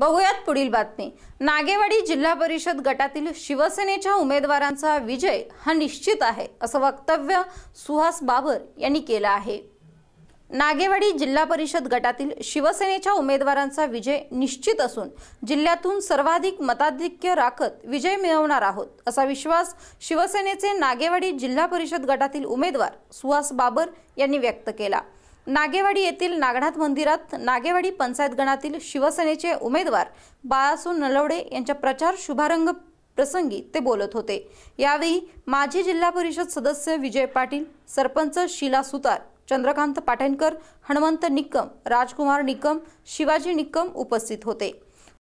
बघूयात पुढील बातमी नागेवाडी जिल्हा परिषद गटातील शिवसेनेच्या उमेदवारांचा विजय हा निश्चित आहे असं वक्तव्य सुहास बाबर यांनी केलं आहे नागेवाडी जिल्हा परिषद गटातील शिवसेनेच्या उमेदवारांचा विजय निश्चित असून जिल्ह्यातून सर्वाधिक मताधिक्य राखत विजय मिळवणार आहोत असा विश्वास शिवसेनेचे नागेवाडी जिल्हा परिषद गटातील उमेदवार सुहास बाबर यांनी व्यक्त केला नागेवाडी येथील नागनाथ मंदिरात नागेवाडी पंचायत गणातील शिवसेनेचे उमेदवार बाळासू नलवडे यांच्या प्रचार शुभारंभ प्रसंगी ते बोलत होते यावेळी माजी जिल्हा परिषद सदस्य विजय पाटील सरपंच शीला सुतार चंद्रकांत पाटणकर हनुमंत निकम राजकुमार निकम शिवाजी निकम उपस्थित होते